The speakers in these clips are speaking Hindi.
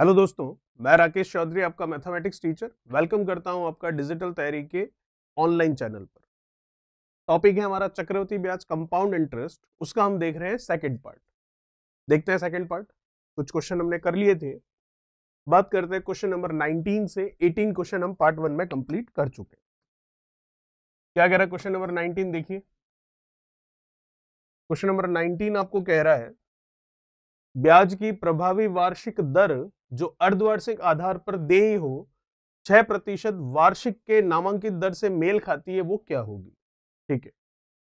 हेलो दोस्तों मैं राकेश चौधरी आपका मैथमेटिक्स टीचर वेलकम करता हूं आपका डिजिटल तैयारी के ऑनलाइन चैनल पर टॉपिक है हमारा चक्रवर्ती ब्याज कंपाउंड इंटरेस्ट उसका हम देख रहे हैं सेकंड पार्ट देखते हैं सेकंड पार्ट कुछ क्वेश्चन हमने कर लिए थे बात करते हैं क्वेश्चन नंबर 19 से 18 क्वेश्चन हम पार्ट वन में कंप्लीट कर चुके क्या कह रहा है क्वेश्चन नंबर नाइनटीन देखिए क्वेश्चन नंबर नाइनटीन आपको कह रहा है ब्याज की प्रभावी वार्षिक दर जो अर्धवार्षिक आधार पर देही हो छह प्रतिशत वार्षिक के नामांकित दर से मेल खाती है वो क्या होगी ठीक है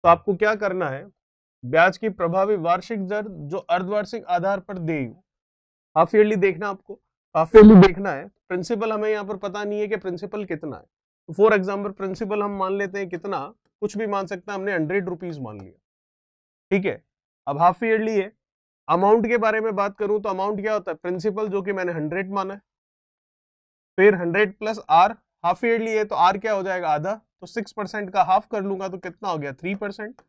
तो आपको क्या करना है ब्याज की प्रभावी वार्षिक दर जो अर्धवार्षिक आधार पर दे हो हाफ ईयरली देखना आपको हाफ ईयरली देखना है प्रिंसिपल हमें यहाँ पर पता नहीं है कि प्रिंसिपल कितना है तो फॉर एग्जाम्पल प्रिंसिपल हम मान लेते हैं कितना कुछ भी मान सकते हैं हमने हंड्रेड रुपीज मान लिया ठीक है अब हाफ ईयरली है अमाउंट के बारे में बात करूं तो अमाउंट क्या होता है प्रिंसिपल जो कि मैंने हंड्रेड माना है फिर hundred plus R half yearly है तो आर क्या हो जाएगा आधा तो सिक्स परसेंट का हाफ कर लूंगा तो कितना हो गया three percent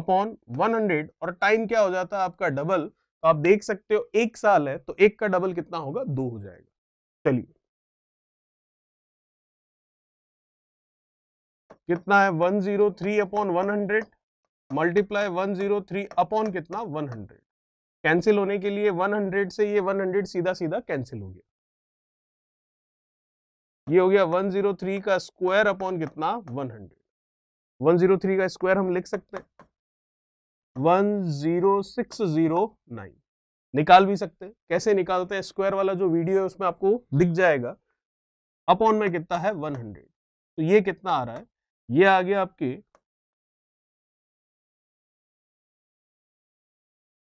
upon one hundred और टाइम क्या हो जाता है आपका डबल तो आप देख सकते हो एक साल है तो एक का डबल कितना होगा दो हो जाएगा चलिए कितना है one zero three upon one hundred multiply one zero three upon कितना वन हंड्रेड कैंसिल होने के लिए 100 से ये 100 सीधा सीधा कैंसिल हो गया ये हो गया 103 का स्क्वायर अपॉन कितना 100 103 का स्क्वायर हम लिख सकते हैं 10609 निकाल भी सकते हैं कैसे निकालते हैं स्क्वायर वाला जो वीडियो है उसमें आपको दिख जाएगा अपॉन में कितना है 100 तो ये कितना आ रहा है ये आ गया आपके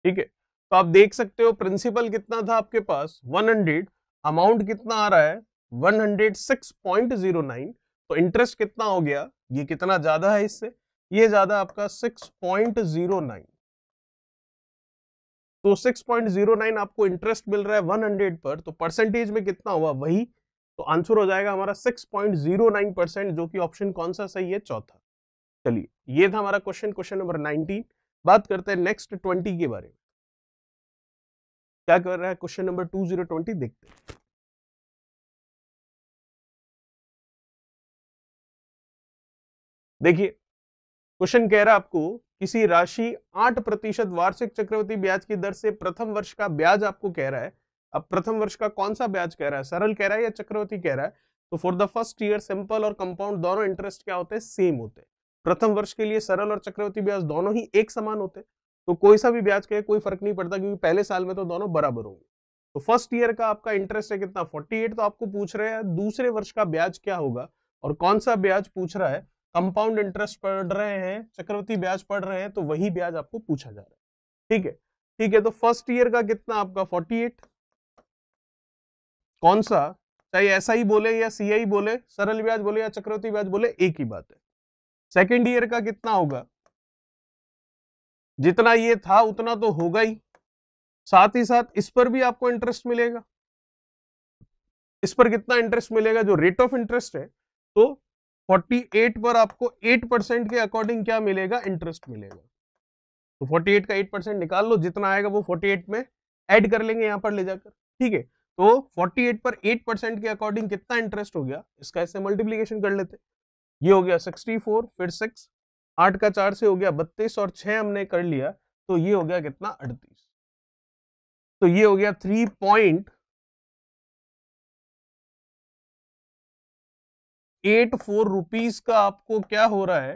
ठीक है तो आप देख सकते हो प्रिंसिपल कितना था आपके पास 100 अमाउंट कितना आ रहा है 106.09 तो इंटरेस्ट कितना हो गया ये कितना ज्यादा है इससे ये ज्यादा आपका 6.09 तो 6.09 आपको इंटरेस्ट मिल रहा है 100 पर तो परसेंटेज में कितना हुआ वही तो आंसर हो जाएगा हमारा 6.09 परसेंट जो कि ऑप्शन कौन सा सही है चौथा चलिए ये था हमारा क्वेश्चन क्वेश्चन नंबर 19 बात करते हैं नेक्स्ट 20 के बारे में क्या कर रहा है question number two zero twenty देखते हैं देखिए क्वेश्चन कह रहा है आपको किसी राशि आठ प्रतिशत वार्षिक चक्रवर्ती ब्याज की दर से प्रथम वर्ष का ब्याज आपको कह रहा है अब प्रथम वर्ष का कौन सा ब्याज कह रहा है सरल कह रहा है या चक्रवर्ती कह रहा है तो for the first year simple और कंपाउंड दोनों इंटरेस्ट क्या होते हैं सेम होते हैं प्रथम वर्ष के लिए सरल और चक्रवर्ती ब्याज दोनों ही एक समान होते हैं तो कोई सा भी ब्याज का कोई फर्क नहीं पड़ता क्योंकि पहले साल में तो दोनों बराबर होंगे तो फर्स्ट ईयर का आपका इंटरेस्ट है कितना 48 तो आपको पूछ रहे हैं दूसरे वर्ष का ब्याज क्या होगा और कौन सा ब्याज पूछ रहा है कंपाउंड इंटरेस्ट पढ़ रहे हैं चक्रवर्ती ब्याज पढ़ रहे हैं तो वही ब्याज आपको पूछा जा रहा है ठीक है ठीक है तो फर्स्ट ईयर का कितना आपका 48 कौन सा चाहे ऐसा ही बोले या सीआई बोले सरल ब्याज बोले या चक्रवर्ती ब्याज बोले एक ही बात है सेकेंड ईयर का कितना होगा जितना ये था उतना तो होगा ही साथ ही साथ इस पर भी आपको इंटरेस्ट मिलेगा इस पर कितना इंटरेस्ट मिलेगा जो रेट ऑफ इंटरेस्ट है तो 48 पर आपको 8 परसेंट के अकॉर्डिंग क्या मिलेगा इंटरेस्ट मिलेगा तो 48 का 8 परसेंट निकाल लो जितना आएगा वो 48 में ऐड कर लेंगे यहाँ पर ले जाकर ठीक है तो 48 पर 8 परसेंट के अकॉर्डिंग कितना इंटरेस्ट हो गया इसका इससे मल्टीप्लीकेशन कर लेते ये हो गया 64 फिर 6 आठ का चार से हो गया बत्तीस और छह हमने कर लिया तो ये हो गया कितना अड़तीस तो ये हो गया three point eight four rupees का आपको क्या हो रहा है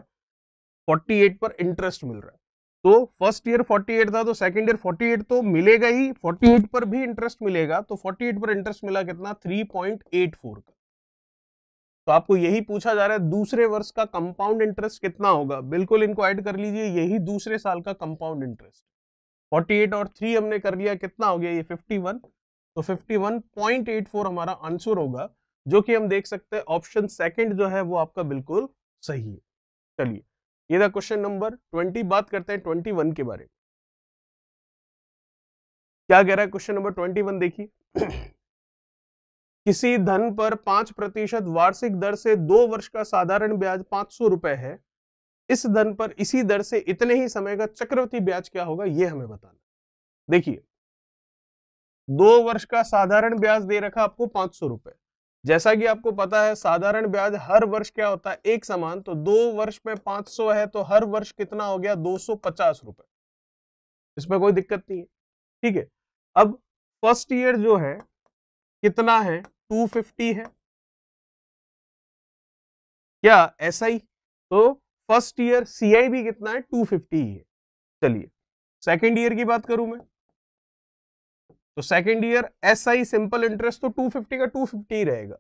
फोर्टी एट पर इंटरेस्ट मिल रहा है तो फर्स्ट ईयर 48 था तो सेकंड ईयर 48 तो मिलेगा ही 48 पर भी इंटरेस्ट मिलेगा तो 48 पर इंटरेस्ट मिला कितना 3.84 का तो आपको यही पूछा जा रहा है दूसरे वर्ष का कंपाउंड इंटरेस्ट कितना होगा बिल्कुल इनको ऐड कर लीजिए यही दूसरे साल का कंपाउंड इंटरेस्ट 48 और 3 हमने कर लिया कितना हो गया ये 51 तो 51.84 हमारा आंसर होगा जो कि हम देख सकते हैं ऑप्शन सेकंड जो है वो आपका बिल्कुल सही है चलिए ये था क्वेश्चन नंबर 20 बात करते हैं 21 के बारे में क्या कह रहा है क्वेश्चन नंबर 21 देखिए किसी धन पर पांच प्रतिशत वार्षिक दर से दो वर्ष का साधारण ब्याज पांच सौ रुपए है इस धन पर इसी दर से इतने ही समय का चक्रवर्ती ब्याज क्या होगा यह हमें बताना देखिए दो वर्ष का साधारण ब्याज दे रखा आपको पांच सौ रुपए जैसा कि आपको पता है साधारण ब्याज हर वर्ष क्या होता है एक समान तो दो वर्ष में पांच सौ है तो हर वर्ष कितना हो गया दो सौ पचास रुपए इसमें कोई दिक्कत नहीं है ठीक है अब फर्स्ट ईयर जो है कितना है 250 है क्या ऐसा ही तो फर्स्ट ईयर आई भी कितना है 250 ही है चलिए सेकेंड ईयर की बात करूं मैं तो second year S I simple interest तो 250 का 250 ही रहेगा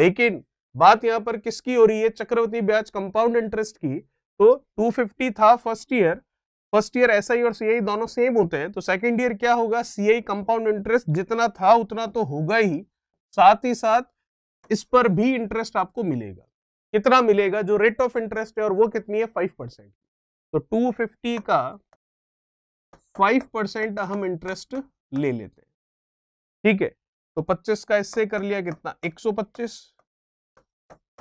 लेकिन बात यहां पर किसकी हो रही है चक्रवर्ती ब्याज कंपाउंड इंटरेस्ट की तो 250 था first year first year S और सी दोनों सेम होते हैं तो सेकेंड ईयर क्या होगा सी कंपाउंड इंटरेस्ट जितना था उतना तो होगा ही साथ ही साथ इस पर भी इंटरेस्ट आपको मिलेगा कितना मिलेगा जो रेट ऑफ इंटरेस्ट है और वो कितनी है फाइव परसेंट तो टू फिफ्टी का फाइव परसेंट हम इंटरेस्ट ले लेते हैं ठीक है तो पच्चीस का इससे कर लिया कितना एक सौ पच्चीस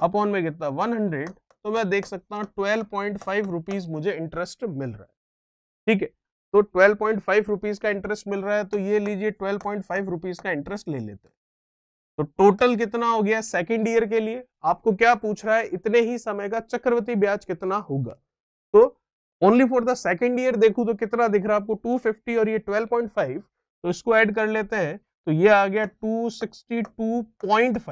अपॉन में कितना वन हंड्रेड तो मैं देख सकता हूं ट्वेल्व पॉइंट फाइव रुपीज मुझे इंटरेस्ट मिल रहा है ठीक है तो ट्वेल्व पॉइंट फाइव रुपीज का इंटरेस्ट मिल रहा है तो ये लीजिए ट्वेल्व पॉइंट फाइव रुपीज का इंटरेस्ट ले लेते हैं तो टोटल कितना हो गया सेकंड ईयर के लिए आपको क्या पूछ रहा है इतने ही समय का चक्रवर्ती ब्याज कितना होगा तो only for the second year देखू तो कितना दिख रहा है आपको 250 और ये 12.5 तो इसको ऐड कर लेते हैं तो ये आ गया 262.5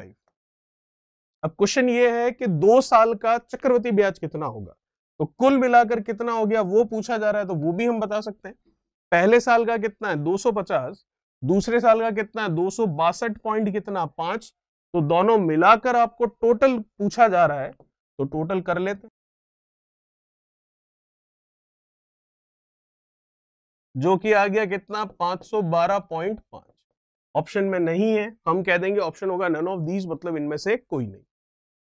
अब क्वेश्चन ये है कि दो साल का चक्रवर्ती ब्याज कितना होगा तो कुल मिलाकर कितना हो गया वो पूछा जा रहा है तो वो भी हम बता सकते हैं पहले साल का कितना है 250 दूसरे साल का कितना है दो पॉइंट कितना पांच तो दोनों मिलाकर आपको टोटल पूछा जा रहा है तो टोटल कर लेते जो कि आ गया कितना 512.5 ऑप्शन में नहीं है हम कह देंगे ऑप्शन होगा नन ऑफ दीज मतलब इनमें से कोई नहीं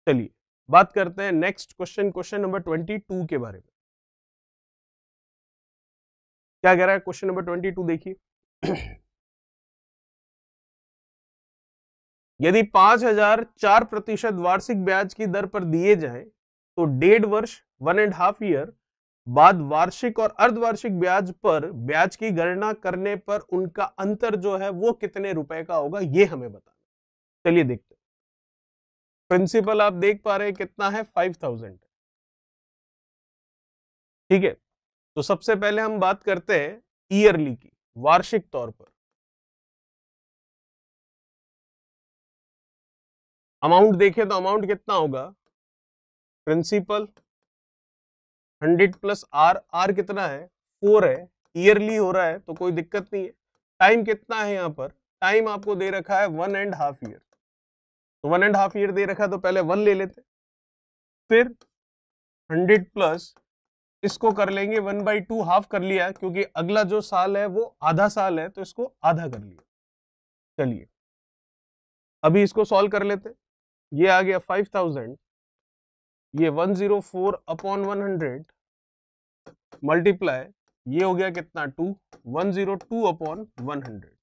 चलिए बात करते हैं next question question number twenty two के बारे में क्या कह रहा है क्वेश्चन नंबर ट्वेंटी टू देखिए यदि पांच हजार चार प्रतिशत वार्षिक ब्याज की दर पर दिए जाए तो डेढ़ वर्ष वन एंड हाफ ईयर बाद वार्षिक और अर्धवार्षिक ब्याज पर ब्याज की गणना करने पर उनका अंतर जो है वो कितने रुपए का होगा ये हमें बताना चलिए देखते प्रिंसिपल आप देख पा रहे हैं कितना है फाइव थाउजेंड ठीक है तो सबसे पहले हम बात करते हैं ईयरली की वार्षिक तौर पर अमाउंट देखें तो अमाउंट कितना होगा principal hundred plus R R कितना है फोर है ईयरली हो रहा है तो कोई दिक्कत नहीं है टाइम कितना है यहाँ पर टाइम आपको दे रखा है वन एंड हाफ ईयर तो वन एंड हाफ ईयर दे रखा है तो पहले वन ले लेते फिर हंड्रेड प्लस इसको कर लेंगे वन बाई टू हाफ कर लिया क्योंकि अगला जो साल है वो आधा साल है तो इसको आधा कर लिया चलिए अभी इसको सॉल्व कर लेते ये आ गया फाइव थाउजेंड ये one zero four upon one hundred multiply ये हो गया कितना two one zero two upon one hundred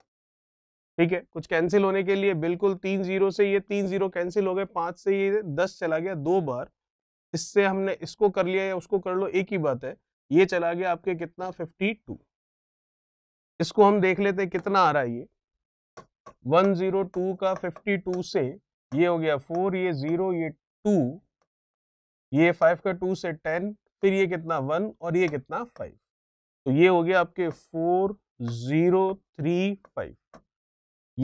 ठीक है कुछ कैंसिल होने के लिए बिल्कुल तीन जीरो से ये तीन जीरो कैंसिल हो गए पांच से ये दस चला गया दो बार इससे हमने इसको कर लिया या उसको कर लो एक ही बात है ये चला गया आपके कितना फिफ्टी टू इसको हम देख लेते कितना आ रहा है ये वन जीरो टू का फिफ्टी टू से ये हो गया फोर ये जीरो ये टू ये फाइव का टू से टेन फिर ये कितना वन और ये कितना फाइव तो ये हो गया आपके फोर जीरो थ्री फाइव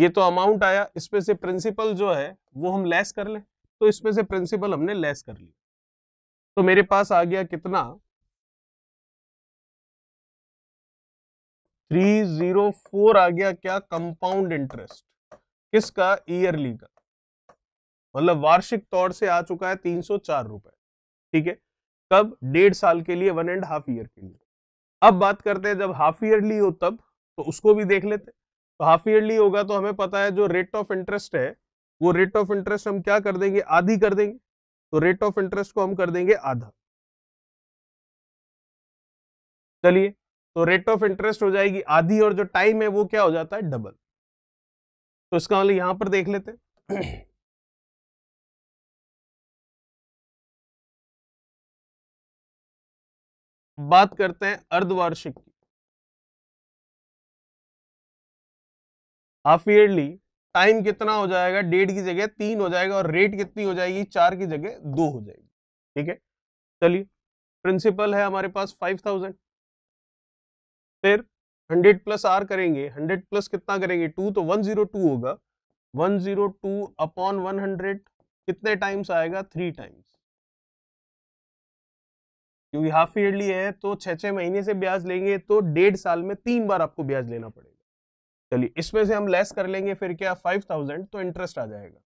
ये तो अमाउंट आया इसमें से प्रिंसिपल जो है वो हम लेस कर लें तो इसमें से प्रिंसिपल हमने लेस कर लिया तो मेरे पास आ गया कितना थ्री जीरो फोर आ गया क्या कंपाउंड इंटरेस्ट किसका ईयरली का मतलब वार्षिक तौर से आ चुका है तीन सौ चार रुपए ठीक है कब डेढ़ साल के लिए वन एंड हाफ ईयर के लिए अब बात करते हैं जब हाफ ईयरली हो तब तो उसको भी देख लेते तो हाफ ईयरली होगा तो हमें पता है जो रेट ऑफ इंटरेस्ट है वो रेट ऑफ इंटरेस्ट हम क्या कर देंगे आधी कर देंगे तो रेट ऑफ इंटरेस्ट को हम कर देंगे आधा चलिए तो रेट ऑफ इंटरेस्ट हो जाएगी आधी और जो टाइम है वो क्या हो जाता है डबल तो इसका मतलब यहां पर देख लेते बात करते हैं अर्धवार्षिक की हाफ ईयरली टाइम कितना हो जाएगा डेढ़ की जगह तीन हो जाएगा और रेट कितनी हो जाएगी चार की जगह दो हो जाएगी ठीक है चलिए प्रिंसिपल है हमारे पास फाइव थाउजेंड फिर हंड्रेड प्लस आर करेंगे हंड्रेड प्लस कितना करेंगे टू तो वन जीरो टू होगा one zero two upon one hundred कितने टाइम्स आएगा थ्री टाइम्स क्योंकि हाफ ईयरली है तो छह छह महीने से ब्याज लेंगे तो डेढ़ साल में तीन बार आपको ब्याज लेना पड़ेगा चलिए इसमें से हम लेस कर लेंगे फिर क्या फाइव थाउजेंड तो इंटरेस्ट आ जाएगा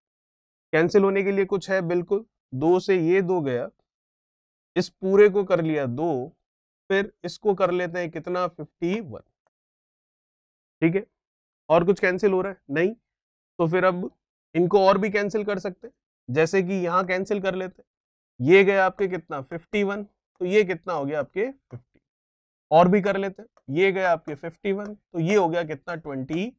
कैंसिल होने के लिए कुछ है बिल्कुल दो से ये दो गया इस पूरे को कर लिया दो फिर इसको कर लेते हैं कितना फिफ्टी वन ठीक है और कुछ कैंसिल हो रहा है नहीं तो फिर अब इनको और भी कैंसिल कर सकते जैसे कि यहां कैंसिल कर लेते ये गया आपके कितना फिफ्टी वन तो ये कितना हो गया आपके 50 और भी कर लेते हैं ये गया आपके 51 तो ये हो गया कितना 25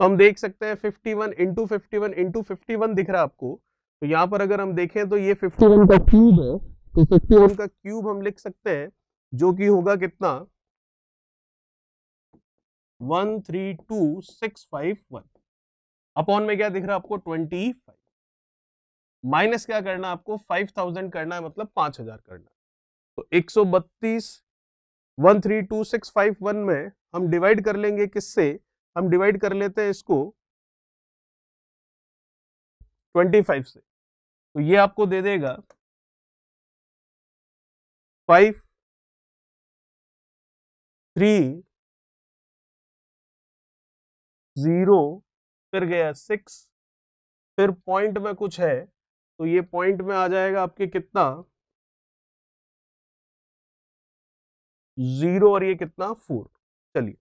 तो हम देख सकते हैं 51 one into fifty one into fifty one दिख रहा है आपको तो यहाँ पर अगर हम देखें तो ये 51 का क्यूब है तो 51 का क्यूब हम लिख सकते हैं जो कि होगा कितना one three two six five one upon में क्या दिख रहा है आपको ट्वेंटी फाइव माइनस क्या करना आपको फाइव थाउजेंड करना है मतलब पांच हजार करना तो एक सौ बत्तीस one three two six five one में हम डिवाइड कर लेंगे किससे हम डिवाइड कर लेते हैं इसको ट्वेंटी फाइव से तो ये आपको दे देगा फाइव थ्री जीरो फिर गया सिक्स फिर पॉइंट में कुछ है तो ये पॉइंट में आ जाएगा आपके कितना जीरो और ये कितना फोर चलिए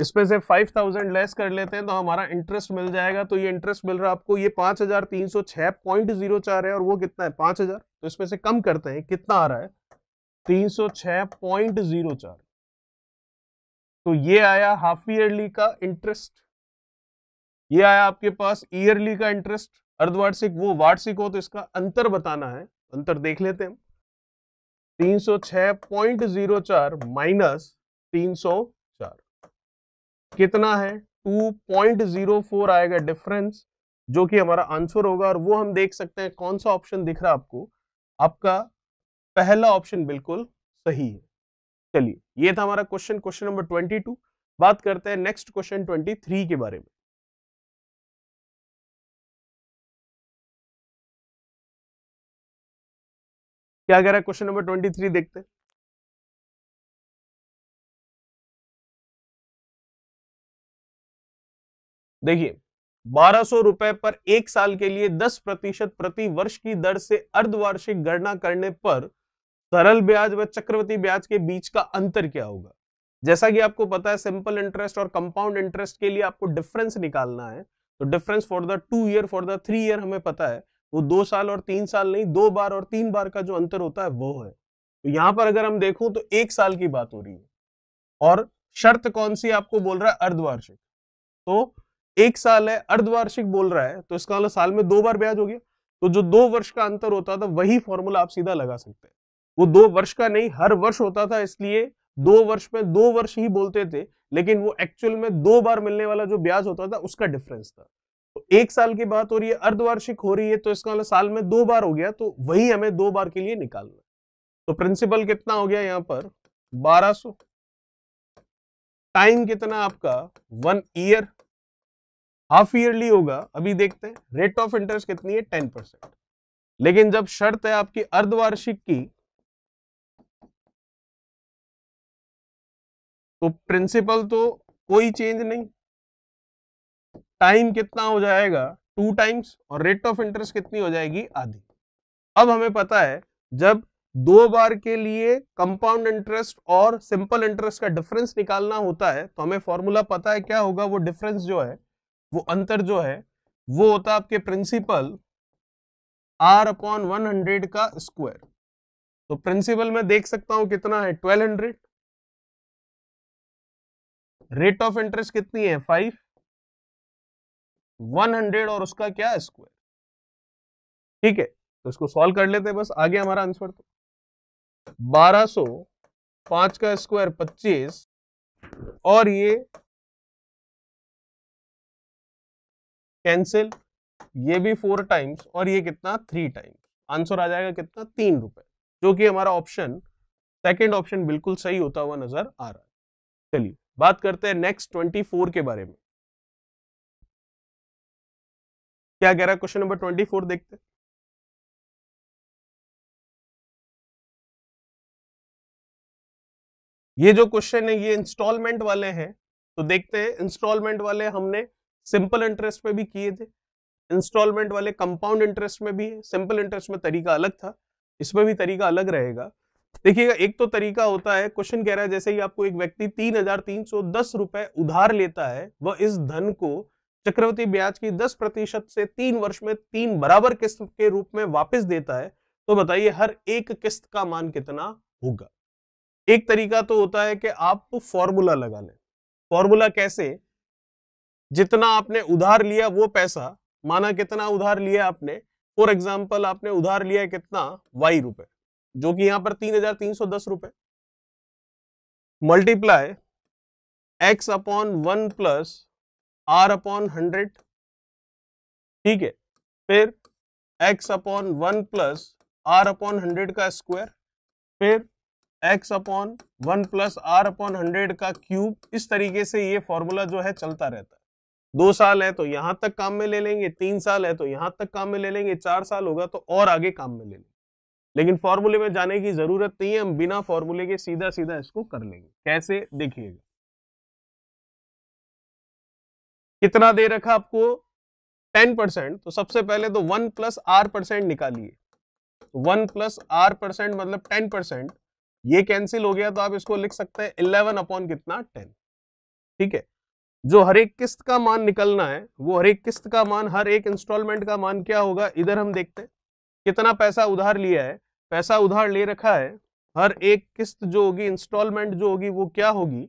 इसमें से फाइव थाउजेंड लेस कर लेते हैं तो हमारा इंटरेस्ट मिल जाएगा तो ये इंटरेस्ट मिल रहा है आपको ये पांच हजार तीन सौ छह पॉइंट जीरो चार है और वो कितना है पांच हजार तो इसमें से कम करते हैं कितना आ रहा है तीन सौ छह पॉइंट जीरो चार तो ये आया हाफ ईयरली का इंटरेस्ट ये आया आपके पास ईयरली का इंटरेस्ट अर्धवार्षिक वो वार्षिक हो तो इसका अंतर बताना है अंतर देख लेते हैं तीन सौ छह पॉइंट जीरो चार माइनस तीन सौ चार कितना है टू पॉइंट जीरो फोर आएगा डिफरेंस जो कि हमारा आंसर होगा और वो हम देख सकते हैं कौन सा ऑप्शन दिख रहा है आपको आपका पहला ऑप्शन बिल्कुल सही है चलिए ये था हमारा question question number twenty two बात करते हैं नेक्स्ट क्वेश्चन ट्वेंटी थ्री के बारे में क्या कह रहा है क्वेश्चन नंबर ट्वेंटी थ्री देखते हैं देखिए बारह सौ रुपए पर एक साल के लिए दस प्रतिशत प्रति वर्ष की दर से अर्धवार्षिक गणना करने पर सरल ब्याज व चक्रवर्ती ब्याज के बीच का अंतर क्या होगा जैसा कि आपको पता है सिंपल इंटरेस्ट और कंपाउंड इंटरेस्ट के लिए आपको डिफरेंस निकालना है तो difference for the two year for the three year हमें पता है वो दो साल और तीन साल नहीं दो बार और तीन बार का जो अंतर होता है वो है तो यहां पर अगर हम देखो तो एक साल की बात हो रही है और शर्त कौन सी आपको बोल रहा है अर्धवार्षिक तो एक साल है अर्धवार्षिक बोल रहा है तो इसका मतलब साल में दो बार ब्याज हो गया तो जो दो वर्ष का अंतर होता था वही फॉर्मूला आप सीधा लगा सकते हैं वो दो वर्ष का नहीं हर वर्ष होता था इसलिए दो वर्ष में दो वर्ष ही बोलते थे लेकिन वो एक्चुअल में दो बार मिलने वाला जो ब्याज होता था उसका डिफरेंस था एक साल की बात हो रही है अर्धवार्षिक हो रही है तो इसका मतलब साल में दो बार हो गया तो वही हमें दो बार के लिए निकालना तो प्रिंसिपल कितना हो गया यहां पर 1200 टाइम कितना आपका वन ईयर हाफ ईयरली होगा अभी देखते हैं रेट ऑफ इंटरेस्ट कितनी है टेन परसेंट लेकिन जब शर्त है आपकी अर्धवार्षिक की तो प्रिंसिपल तो कोई चेंज नहीं टाइम कितना हो जाएगा टू टाइम्स और रेट ऑफ इंटरेस्ट कितनी हो जाएगी आधी अब हमें पता है जब दो बार के लिए कंपाउंड इंटरेस्ट और सिंपल इंटरेस्ट का डिफरेंस निकालना होता है तो हमें फॉर्मूला पता है क्या होगा वो डिफरेंस जो है वो अंतर जो है वो होता है आपके principal R upon one hundred का स्क्वायर तो प्रिंसिपल में देख सकता हूं कितना है twelve hundred rate of interest कितनी है फाइव 100 और उसका क्या स्क्वायर ठीक है तो इसको सॉल्व कर लेते हैं बस आगे हमारा आंसर तो बारह सो पांच का स्क्वायर पच्चीस और ये कैंसिल ये भी फोर टाइम्स और ये कितना थ्री टाइम्स आंसर आ जाएगा कितना तीन रुपए जो कि हमारा ऑप्शन सेकंड ऑप्शन बिल्कुल सही होता हुआ नजर आ रहा है चलिए बात करते हैं नेक्स्ट ट्वेंटी फोर के बारे में क्या कह रहा है क्वेश्चन नंबर ट्वेंटी फोर देखते ये जो क्वेश्चन है ये इंस्टॉलमेंट वाले हैं तो देखते हैं इंस्टॉलमेंट वाले हमने सिंपल इंटरेस्ट में भी किए थे इंस्टॉलमेंट वाले कंपाउंड इंटरेस्ट में भी है सिंपल इंटरेस्ट में तरीका अलग था इसमें भी तरीका अलग रहेगा देखिएगा एक तो तरीका होता है क्वेश्चन कह रहा है जैसे ही आपको एक व्यक्ति तीन हजार तीन सौ दस रुपए उधार लेता है वह इस धन को चक्रवर्ती ब्याज की 10 प्रतिशत से तीन वर्ष में तीन बराबर किस्त के रूप में वापस देता है तो बताइए हर एक किस्त का मान कितना होगा एक तरीका तो होता है कि आप तो फॉर्मूला लगा लें फॉर्मूला कैसे जितना आपने उधार लिया वो पैसा माना कितना उधार लिया आपने फॉर एग्जाम्पल आपने उधार लिया कितना वाई रुपए जो कि यहां पर तीन हजार तीन सौ दस रुपए multiply X upon one plus R upon hundred ठीक है फिर X upon one plus R upon hundred का स्क्वायर फिर X upon one plus R upon hundred का क्यूब इस तरीके से ये फॉर्मूला जो है चलता रहता है दो साल है तो यहां तक काम में ले लेंगे तीन साल है तो यहां तक काम में ले लेंगे चार साल होगा तो और आगे काम में ले लेंगे लेकिन फॉर्मूले में जाने की जरूरत नहीं है हम बिना फॉर्मूले के सीधा सीधा इसको कर लेंगे कैसे देखिएगा कितना दे रखा आपको टेन परसेंट तो सबसे पहले तो वन प्लस आर परसेंट निकालिए वन प्लस आर परसेंट मतलब टेन परसेंट ये कैंसिल हो गया तो आप इसको लिख सकते हैं इलेवन अपॉन कितना टेन ठीक है जो हर एक किस्त का मान निकलना है वो हर एक किस्त का मान हर एक इंस्टॉलमेंट का मान क्या होगा इधर हम देखते हैं कितना पैसा उधार लिया है पैसा उधार ले रखा है हर एक किस्त जो होगी इंस्टॉलमेंट जो होगी वो क्या होगी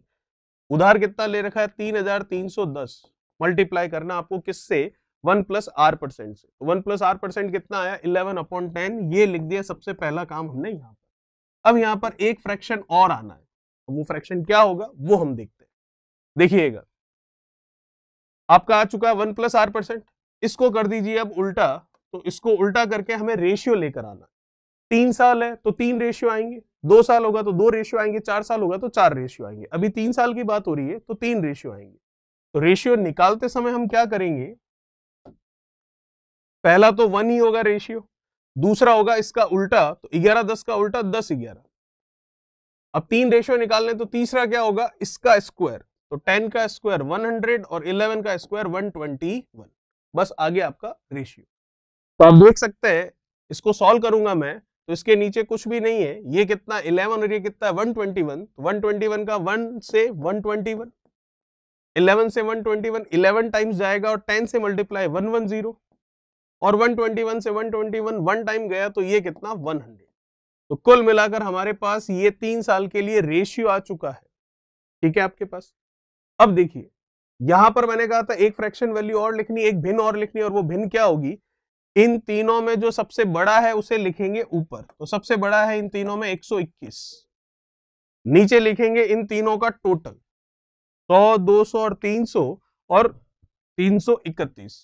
उधार कितना ले रखा है तीन हजार तीन सौ दस मल्टीप्लाई करना आपको किससे वन प्लस आर परसेंट से तो वन प्लस आर परसेंट कितना आया इलेवन अपॉन टेन ये लिख दिया सबसे पहला काम हमने यहाँ पर अब यहाँ पर एक फ्रैक्शन और आना है वो फ्रैक्शन क्या होगा वो हम देखते हैं देखिएगा आपका आ चुका है वन प्लस आर परसेंट इसको कर दीजिए अब उल्टा तो इसको उल्टा करके हमें रेशियो लेकर आना तीन साल है तो तीन रेशियो आएंगे दो साल होगा तो दो रेशियो आएंगे चार साल होगा तो चार रेशियो आएंगे अभी तीन साल की बात हो रही है तो तीन रेशियो आएंगे तो रेशियो निकालते समय हम क्या करेंगे पहला तो वन ही होगा रेशियो दूसरा होगा इसका उल्टा तो ग्यारह दस का उल्टा दस ग्यारह अब तीन रेशियो निकालने तो तीसरा क्या होगा इसका स्क्वायर तो टेन का स्क्वायर वन हंड्रेड और इलेवन का स्क्वायर वन ट्वेंटी वन बस आगे आपका रेशियो तो आप देख सकते हैं इसको सॉल्व करूंगा मैं तो इसके नीचे कुछ भी नहीं है ये कितना इलेवन और ये कितना one twenty one one twenty one का वन से वन ट्वेंटी वन 11 से 121 11 टाइम्स जाएगा और 10 से मल्टीप्लाई 110 और 121 से 121 वन टाइम गया तो ये कितना 100 तो कुल मिलाकर हमारे पास ये तीन साल के लिए रेशियो आ चुका है ठीक है आपके पास अब देखिए यहां पर मैंने कहा था एक फ्रैक्शन वैल्यू और लिखनी एक भिन्न और लिखनी और वो भिन्न क्या होगी इन तीनों में जो सबसे बड़ा है उसे लिखेंगे ऊपर तो सबसे बड़ा है इन तीनों में 121 नीचे लिखेंगे इन तीनों का टोटल सौ दो सौ और तीन सौ और तीन सौ इकतीस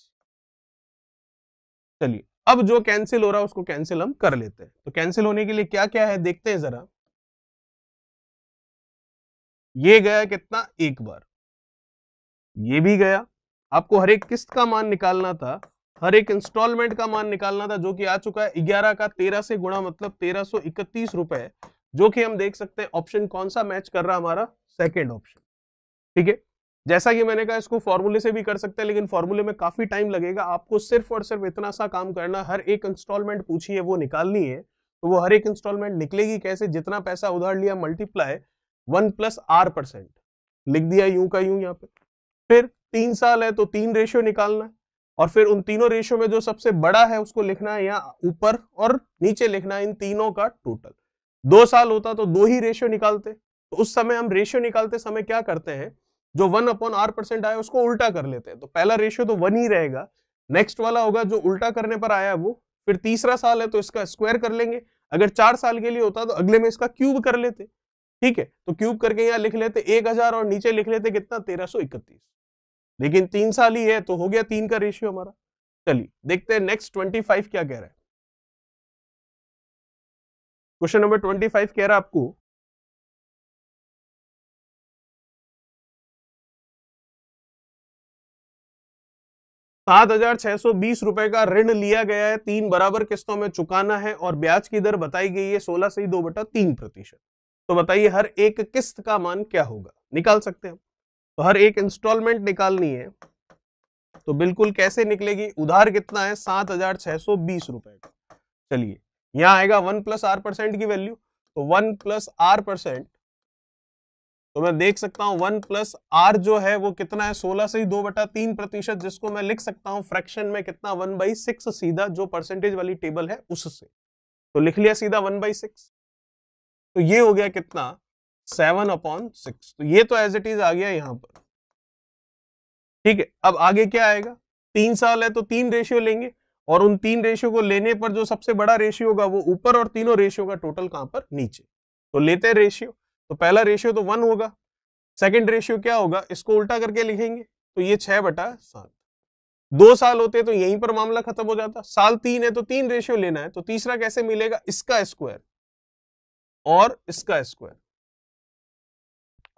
चलिए अब जो कैंसिल हो रहा है उसको कैंसिल हम कर लेते हैं तो कैंसिल होने के लिए क्या क्या है देखते हैं जरा ये गया कितना एक बार ये भी गया आपको हर एक किस्त का मान निकालना था हर एक इंस्टॉलमेंट का मान निकालना था जो कि आ चुका है ग्यारह का तेरह से गुणा मतलब तेरह सौ इकतीस रुपए जो कि हम देख सकते हैं ऑप्शन कौन सा मैच कर रहा हमारा सेकेंड ऑप्शन ठीक है जैसा कि मैंने कहा इसको फॉर्मूले से भी कर सकते हैं लेकिन फॉर्मूले में काफी टाइम लगेगा आपको सिर्फ और सिर्फ इतना सा काम करना हर एक इंस्टॉलमेंट पूछी है वो निकालनी है तो वो हर एक इंस्टॉलमेंट निकलेगी कैसे जितना पैसा उधार लिया multiply one plus R percent लिख दिया यूं का यूं यहाँ पे फिर तीन साल है तो तीन रेशियो निकालना है और फिर उन तीनों रेशियो में जो सबसे बड़ा है उसको लिखना है यहाँ ऊपर और नीचे लिखना है इन तीनों का टोटल दो साल होता तो दो ही रेशियो निकालते तो उस समय हम रेशियो निकालते समय क्या करते हैं जो वन अपॉन आर परसेंट आया उसको उल्टा कर लेते हैं तो पहला रेशियो तो वन ही रहेगा नेक्स्ट वाला होगा जो उल्टा करने पर आया वो फिर तीसरा साल है तो इसका स्क्वायर कर लेंगे अगर चार साल के लिए होता तो अगले में इसका क्यूब कर लेते ठीक है तो क्यूब करके यहाँ लिख लेते एक हजार और नीचे लिख लेते कितना तेरह सौ इकतीस लेकिन तीन साल ही है तो हो गया तीन का रेशियो हमारा चलिए देखते हैं नेक्स्ट ट्वेंटी फाइव क्या कह रहा है क्वेश्चन नंबर ट्वेंटी फाइव कह रहा है आपको सात हजार छह सौ बीस रुपए का ऋण लिया गया है तीन बराबर किस्तों में चुकाना है और ब्याज की दर बताई गई है सोलह से ही दो बटा तीन प्रतिशत तो बताइए हर एक किस्त का मान क्या होगा निकाल सकते हैं तो हर एक इंस्टॉलमेंट निकालनी है तो बिल्कुल कैसे निकलेगी उधार कितना है सात हजार छह सौ बीस रुपए का चलिए यहां आएगा वन प्लस आर परसेंट की वैल्यू तो वन प्लस आर परसेंट तो मैं देख सकता हूं वन प्लस आर जो है वो कितना है सोलह से ही दो बटा तीन प्रतिशत जिसको मैं लिख सकता हूं फ्रैक्शन में कितना वन बाई सिक्स सीधा जो परसेंटेज वाली टेबल है उससे तो लिख लिया सीधा वन बाई सिक्स तो ये हो गया कितना सेवन अपॉन सिक्स तो ये तो एज इट इज आ गया यहां पर ठीक है अब आगे क्या आएगा तीन साल है तो तीन रेशियो लेंगे और उन तीन रेशियो को लेने पर जो सबसे बड़ा रेशियो होगा वो ऊपर और तीनों रेशियो का टोटल कहां पर नीचे तो लेते हैं रेशियो तो पहला रेशियो तो वन होगा सेकेंड रेशियो क्या होगा इसको उल्टा करके लिखेंगे तो ये छह बटा सात दो साल होते तो यहीं पर मामला खत्म हो जाता साल तीन है तो तीन रेशियो लेना है तो तीसरा कैसे मिलेगा इसका स्क्वायर और इसका स्क्वायर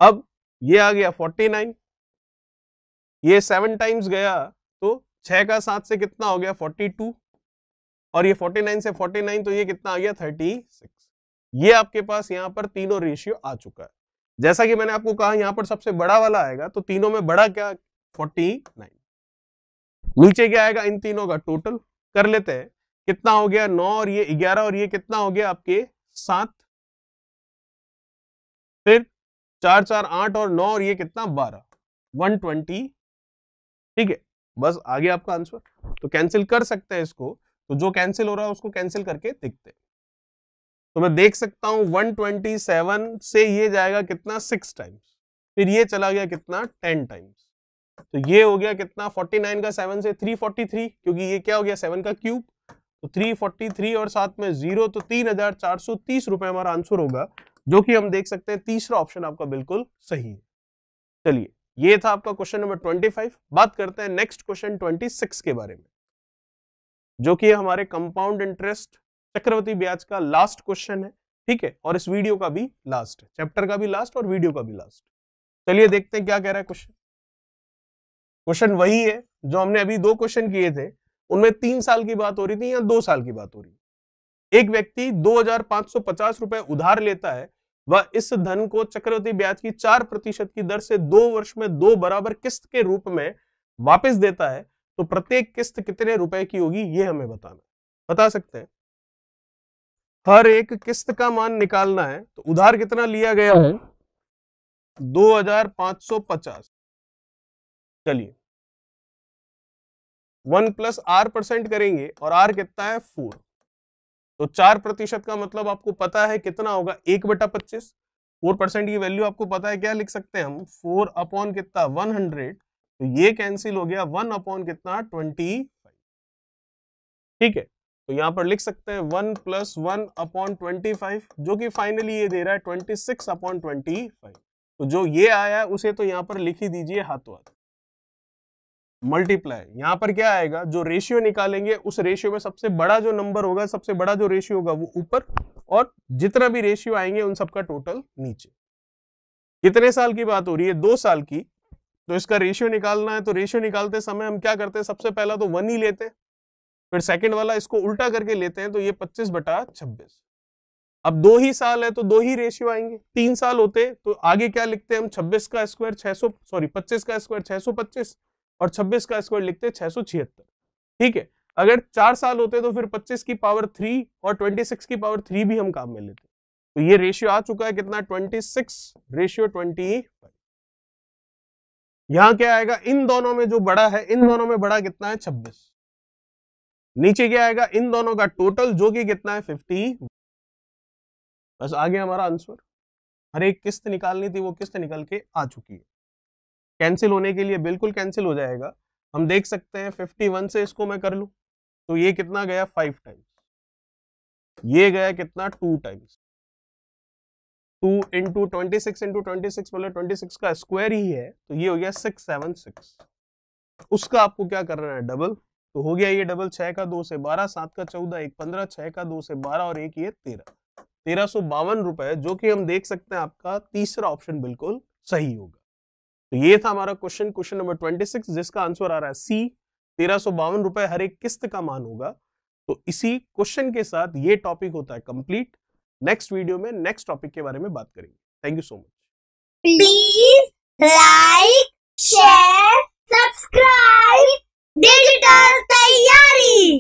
अब ये आ गया फोर्टी नाइन ये सेवन टाइम्स गया तो छह का सात से कितना हो गया फोर्टी टू और ये फोर्टी नाइन से फोर्टी नाइन तो ये कितना आ गया थर्टी सिक्स ये आपके पास यहाँ पर तीनों रेशियो आ चुका है जैसा कि मैंने आपको कहा यहाँ पर सबसे बड़ा वाला आएगा तो तीनों में बड़ा क्या फोर्टी नाइन नीचे क्या आएगा इन तीनों का टोटल कर लेते हैं कितना हो गया नौ और ये ग्यारह और ये कितना हो गया आपके सात फिर चार चार आठ और नौ और ये कितना बारह वन ट्वेंटी ठीक है बस आगे आपका आंसर तो कैंसिल कर सकते हैं इसको तो जो कैंसिल हो रहा है उसको कैंसिल करके देखते हैं तो मैं देख सकता हूं 127 से ये जाएगा कितना सिक्स टाइम्स फिर ये चला गया कितना टेन टाइम्स तो ये हो गया कितना 49 का सेवन से 343 क्योंकि ये क्या हो गया सेवन का क्यूब तो 343 और साथ में जीरो तो तीन हजार चार सौ तीस रुपए हमारा आंसर होगा जो कि हम देख सकते हैं तीसरा ऑप्शन आपका बिल्कुल सही है चलिए ये था आपका क्वेश्चन नंबर 25 बात करते हैं नेक्स्ट क्वेश्चन 26 के बारे में जो कि हमारे कंपाउंड इंटरेस्ट चक्रवर्ती ब्याज का लास्ट क्वेश्चन है ठीक है और इस वीडियो का भी लास्ट है चैप्टर का भी लास्ट और वीडियो का भी लास्ट चलिए देखते हैं क्या कह रहा है क्वेश्चन क्वेश्चन वही है जो हमने अभी दो क्वेश्चन किए थे उनमें तीन साल की बात हो रही थी या दो साल की बात हो रही है एक व्यक्ति दो रुपए उधार लेता है वह इस धन को चक्रवर्ती ब्याज की चार प्रतिशत की दर से दो वर्ष में दो बराबर किस्त के रूप में वापस देता है तो प्रत्येक किस्त कितने रुपए की होगी ये हमें बताना बता सकते हैं हर एक किस्त का मान निकालना है तो उधार कितना लिया गया है 2550 चलिए वन प्लस आर परसेंट करेंगे और आर कितना है फोर तो चार प्रतिशत का मतलब आपको पता है कितना होगा एक बटा पच्चीस फोर परसेंट की वैल्यू आपको पता है क्या लिख सकते हैं हम फोर अपॉन कितना वन हंड्रेड तो ये कैंसिल हो गया वन अपॉन कितना ट्वेंटी फाइव ठीक है तो यहां पर लिख सकते हैं one plus one upon twenty five जो कि फाइनली ये दे रहा है twenty six upon twenty five तो जो ये आया है उसे तो यहां पर लिख ही दीजिए हाथों हाथ मल्टीप्लाई यहां पर क्या आएगा जो रेशियो निकालेंगे उस रेशियो में सबसे बड़ा जो नंबर होगा सबसे बड़ा जो रेशियो होगा वो ऊपर और जितना भी रेशियो आएंगे उन सबका टोटल नीचे कितने साल की बात हो रही है दो साल की तो इसका रेशियो निकालना है तो रेशियो निकालते समय हम क्या करते हैं सबसे पहला तो वन ही लेते हैं फिर सेकंड वाला इसको उल्टा करके लेते हैं तो ये 25 बटा 26 अब दो ही साल है तो दो ही रेशियो आएंगे तीन साल होते तो आगे क्या लिखते हैं हम 26 का स्क्वायर 600 सॉरी 25 का स्क्वायर 625 और 26 का स्क्वायर लिखते हैं छिहत्तर ठीक है अगर चार साल होते तो फिर पच्चीस की पावर थ्री और सिक्स की पावर थ्री भी हम काम में लेते तो ये रेशियो आ चुका है कितना सिक्स रेशियो ट्वेंटी यहां क्या आएगा इन दोनों में जो बड़ा है इन दोनों में बड़ा कितना है 26 नीचे क्या आएगा इन दोनों का टोटल जो कि कितना है फिफ्टी बस आ गया हमारा आंसर हर एक किस्त निकालनी थी वो किस्त निकल के आ चुकी है कैंसिल होने के लिए बिल्कुल कैंसिल हो जाएगा हम देख सकते हैं फिफ्टी वन से इसको मैं कर लू तो ये कितना गया फाइव टाइम्स ये गया कितना two times two into twenty six into twenty six बोले ट्वेंटी सिक्स का स्क्वायर ही है तो ये हो गया सिक्स सेवन सिक्स उसका आपको क्या करना है डबल तो हो गया ये डबल छह का दो से बारह सात का चौदह एक पंद्रह छह का दो से बारह और एक ये तेरह तेरह सो बावन रुपए जो कि हम देख सकते हैं आपका तीसरा ऑप्शन बिल्कुल सही होगा तो ये था हमारा question question number twenty six जिसका आंसर आ रहा है सी तेरह सो बावन रुपए हर एक किस्त का मान होगा तो इसी क्वेश्चन के साथ ये टॉपिक होता है कंप्लीट नेक्स्ट वीडियो में नेक्स्ट टॉपिक के बारे में बात करेंगे thank you so much please like share subscribe digital तैयारी